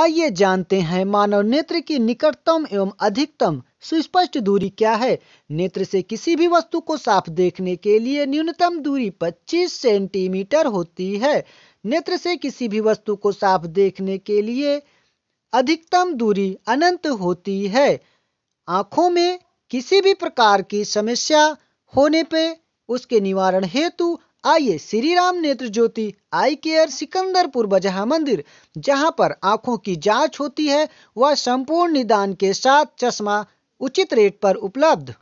आइए जानते हैं मानव नेत्र की निकटतम एवं अधिकतम सुस्पष्ट दूरी क्या है नेत्र से किसी भी वस्तु को साफ देखने के लिए न्यूनतम दूरी 25 सेंटीमीटर होती है नेत्र से किसी भी वस्तु को साफ देखने के लिए अधिकतम दूरी अनंत होती है आँखों में किसी भी प्रकार की समस्या होने पे उसके निवारण हेतु आइए श्री राम नेत्र ज्योति आई केयर सिकंदरपुर बजहा मंदिर जहां पर आंखों की जांच होती है व संपूर्ण निदान के साथ चश्मा उचित रेट पर उपलब्ध